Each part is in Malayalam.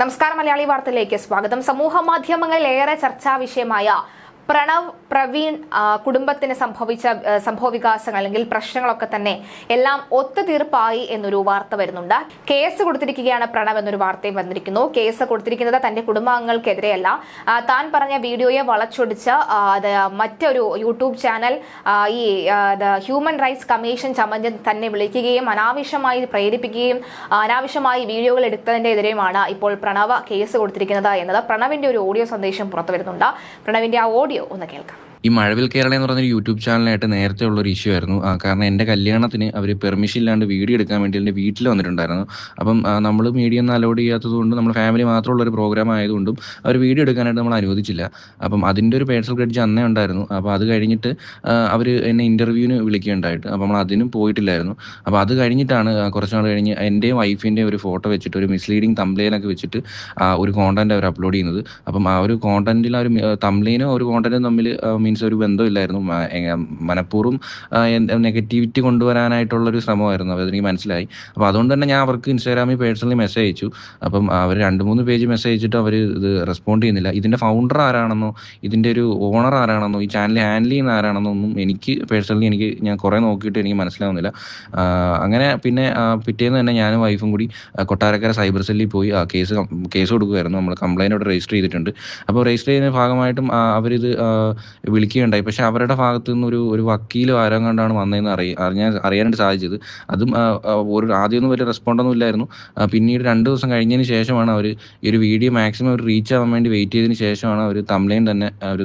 നമസ്കാരം മലയാളി വാർത്തയിലേക്ക് സ്വാഗതം സമൂഹ മാധ്യമങ്ങളിൽ ഏറെ ചർച്ചാ വിഷയമായ പ്രണവ് പ്രവീൺ കുടുംബത്തിന് സംഭവിച്ച സംഭവവികാസങ്ങൾ അല്ലെങ്കിൽ പ്രശ്നങ്ങളൊക്കെ തന്നെ എല്ലാം ഒത്തുതീർപ്പായി എന്നൊരു വാർത്ത വരുന്നുണ്ട് കേസ് കൊടുത്തിരിക്കുകയാണ് പ്രണവ് എന്നൊരു വാർത്തയും വന്നിരിക്കുന്നു കേസ് കൊടുത്തിരിക്കുന്നത് തന്റെ കുടുംബാംഗങ്ങൾക്കെതിരെയല്ല താൻ പറഞ്ഞ വീഡിയോയെ വളച്ചൊടിച്ച് അത് മറ്റൊരു യൂട്യൂബ് ചാനൽ ഈ ഹ്യൂമൻ റൈറ്റ്സ് കമ്മീഷൻ ചമഞ്ഞ് തന്നെ വിളിക്കുകയും അനാവശ്യമായി പ്രേരിപ്പിക്കുകയും അനാവശ്യമായി വീഡിയോകൾ എടുത്തതിന്റെ എതിരെയുമാണ് ഇപ്പോൾ പ്രണവ് കേസ് കൊടുത്തിരിക്കുന്നത് എന്നത് പ്രണവിന്റെ ഒരു ഓഡിയോ സന്ദേശം പുറത്തു വരുന്നുണ്ട് പ്രണവിന്റെ ആ ഓഡിയോ ഓഡിയോ ഒന്ന് കേൾക്കാം ഈ മഴവിൽ കേരള എന്ന് പറഞ്ഞൊരു യൂട്യൂബ് ചാനലായിട്ട് നേരത്തെ ഉള്ളൊരു ഇഷ്യൂ ആയിരുന്നു കാരണം എൻ്റെ കല്യാണത്തിന് അവർ പെർമിഷൻ ഇല്ലാണ്ട് വീഡിയോ എടുക്കാൻ വേണ്ടി എൻ്റെ വീട്ടിൽ വന്നിട്ടുണ്ടായിരുന്നു അപ്പം നമ്മൾ മീഡിയ ഒന്നും അലോഡ് ചെയ്യാത്തതുകൊണ്ട് നമ്മൾ ഫാമിലി മാത്രമുള്ള ഒരു പ്രോഗ്രാം ആയതുകൊണ്ടും അവർ വീഡിയോ എടുക്കാനായിട്ട് നമ്മൾ അനുവദിച്ചില്ല അപ്പം അതിൻ്റെ ഒരു പേഴ്സണൽ ക്രെഡിറ്റ് അന്നേ ഉണ്ടായിരുന്നു അപ്പോൾ അത് കഴിഞ്ഞിട്ട് അവർ എന്നെ ഇൻ്റർവ്യൂവിന് വിളിക്കുകയുണ്ടായിട്ട് അപ്പോൾ നമ്മൾ അതിനും പോയിട്ടില്ലായിരുന്നു അപ്പോൾ അത് കഴിഞ്ഞിട്ടാണ് കുറച്ച് നാൾ കഴിഞ്ഞ് എൻ്റെയും വൈഫിൻ്റെയും ഒരു ഫോട്ടോ വെച്ചിട്ട് ഒരു മിസ്ലീഡിങ് തംബ്ലൈനൊക്കെ വെച്ചിട്ട് ഒരു കോണ്ടന്റ് അവർ അപ്ലോഡ് ചെയ്യുന്നത് അപ്പം ആ ഒരു കോണ്ടന്റിൽ ആ ഒരു തംബ്ലൈനും ഒരു കോണ്ടന്റും തമ്മിൽ മീൻസ് ഒരു ബന്ധമില്ലായിരുന്നു മനഃപൂർവ്വം നെഗറ്റിവിറ്റി കൊണ്ടുവരാനായിട്ടുള്ള ഒരു ശ്രമമായിരുന്നു അത് എനിക്ക് മനസ്സിലായി അപ്പോൾ അതുകൊണ്ട് തന്നെ ഞാൻ അവർക്ക് ഇൻസ്റ്റാഗ്രാമിൽ പേഴ്സണലി മെസ്സേജ് അയച്ചു അപ്പം അവർ രണ്ട് മൂന്ന് പേജ് മെസ്സേജ് അയച്ചിട്ട് അവർ ഇത് റെസ്പോണ്ട് ചെയ്യുന്നില്ല ഇതിൻ്റെ ഫൗണ്ടർ ആരാണെന്നോ ഇതിൻ്റെ ഒരു ഓണർ ആരാണെന്നോ ഈ ചാനൽ ഹാൻഡിൽ ചെയ്യുന്ന ആരാണെന്നോ ഒന്നും എനിക്ക് പേഴ്സണലി എനിക്ക് ഞാൻ കുറേ നോക്കിയിട്ട് എനിക്ക് മനസ്സിലാവുന്നില്ല അങ്ങനെ പിന്നെ പിറ്റേന്ന് തന്നെ ഞാനും വൈഫും കൂടി കൊട്ടാരക്കര സൈബർ സെല്ലിൽ പോയി ആ കേസ് കേസ് കൊടുക്കുമായിരുന്നു നമ്മൾ കംപ്ലൈൻറ്റ് അവിടെ രജിസ്റ്റർ ചെയ്തിട്ടുണ്ട് അപ്പോൾ രജിസ്റ്റർ ചെയ്യുന്ന ഭാഗമായിട്ടും അവരിത് വിളിക്കുകയുണ്ടായി പക്ഷെ അവരുടെ ഭാഗത്തു നിന്ന് ഒരു ഒരു വക്കീൽ ആരും കണ്ടാണ് വന്നതെന്ന് അറിയ അറിയാൻ അറിയാനായിട്ട് സാധിച്ചത് അതും ഒരു ആദ്യമൊന്നും വലിയ റെസ്പോണ്ടൊന്നും ഇല്ലായിരുന്നു പിന്നീട് രണ്ട് ദിവസം കഴിഞ്ഞതിന് ശേഷമാണ് അവർ ഈ ഒരു വീഡിയോ മാക്സിമം അവർ റീച്ച് ആവാൻ വേണ്ടി വെയിറ്റ് ചെയ്തതിന് ശേഷമാണ് അവർ തംലൈൻ തന്നെ ഒരു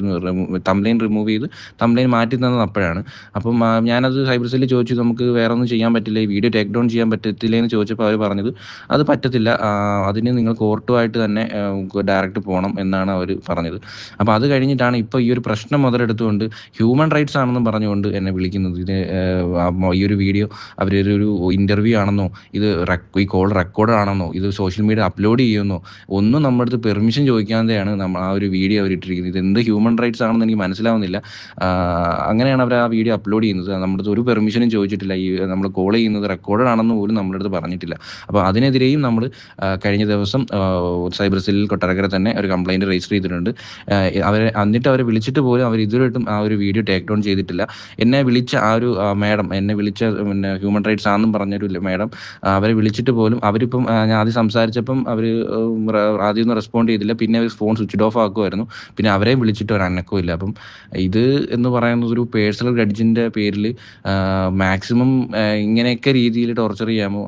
തംലൈൻ റിമൂവ് ചെയ്ത് തംലൈൻ മാറ്റി തന്നത് അപ്പോഴാണ് അപ്പം ഞാനത് സൈബർ സെല്ലിൽ ചോദിച്ചു നമുക്ക് വേറെ ഒന്നും ചെയ്യാൻ പറ്റില്ല ഈ വീഡിയോ ടേക്ക് ഡൗൺ ചെയ്യാൻ പറ്റത്തില്ല എന്ന് ചോദിച്ചപ്പോൾ അവർ പറഞ്ഞത് അത് പറ്റത്തില്ല അതിന് നിങ്ങൾ കോർട്ടുമായിട്ട് തന്നെ ഡയറക്റ്റ് പോകണം എന്നാണ് അവർ പറഞ്ഞത് അപ്പോൾ അത് കഴിഞ്ഞിട്ടാണ് ഇപ്പോൾ ഈ ഒരു പ്രശ്നം മുതൽ എടുത്തുകൊണ്ട് ഹ്യൂമൻ റൈറ്റ്സ് ആണെന്നും പറഞ്ഞുകൊണ്ട് എന്നെ വിളിക്കുന്നത് ഇത് ഈ ഒരു വീഡിയോ അവരൊരു ഇൻ്റർവ്യൂ ആണെന്നോ ഇത് ഈ കോൾ റെക്കോർഡ് ആണെന്നോ ഇത് സോഷ്യൽ മീഡിയ അപ്ലോഡ് ചെയ്യുമെന്നോ ഒന്നും നമ്മുടെ അടുത്ത് പെർമിഷൻ ചോദിക്കാതെയാണ് നമ്മൾ ആ ഒരു വീഡിയോ അവർ ഇട്ടിരിക്കുന്നത് ഇത് എന്ത് ഹ്യൂമൻ റൈറ്റ്സ് ആണെന്ന് എനിക്ക് മനസ്സിലാവുന്നില്ല അങ്ങനെയാണ് അവർ ആ വീഡിയോ അപ്ലോഡ് ചെയ്യുന്നത് നമ്മുടെ അടുത്ത് ഒരു പെർമിഷനും ചോദിച്ചിട്ടില്ല ഈ നമ്മൾ കോൾ ചെയ്യുന്നത് റെക്കോർഡ് ആണെന്ന് പോലും നമ്മുടെ അടുത്ത് പറഞ്ഞിട്ടില്ല അപ്പോൾ അതിനെതിരെയും നമ്മൾ കഴിഞ്ഞ ദിവസം സൈബർ സെല്ലിൽ കൊട്ടാരക്കര തന്നെ ഒരു കംപ്ലൈൻറ്റ് രജിസ്റ്റർ ചെയ്തിട്ടുണ്ട് അവരെ എന്നിട്ട് അവരെ വിളിച്ചിട്ട് പോലും അവർ ഇത് ഇതുവരെയായിട്ടും ആ ഒരു വീഡിയോ ടേക്ക് ഡൗൺ ചെയ്തിട്ടില്ല എന്നെ വിളിച്ച ആ ഒരു മാഡം എന്നെ വിളിച്ച പിന്നെ ഹ്യൂമൻ റൈറ്റ്സ് ആണെന്നും പറഞ്ഞൊരു മാഡം അവരെ വിളിച്ചിട്ട് പോലും അവരിപ്പം ഞാൻ ആദ്യം സംസാരിച്ചപ്പം അവർ ആദ്യമൊന്നും റെസ്പോണ്ട് ചെയ്തില്ല പിന്നെ ഫോൺ സ്വിച്ച് ഓഫ് ആക്കുമായിരുന്നു പിന്നെ അവരെയും വിളിച്ചിട്ട് ഒരു അനക്കവും ഇല്ല അപ്പം ഇത് എന്ന് പറയുന്നത് ഒരു പേഴ്സണൽ ഗഡ്ജിൻ്റെ പേരിൽ മാക്സിമം ഇങ്ങനെയൊക്കെ രീതിയിൽ ടോർച്ചർ ചെയ്യാമോ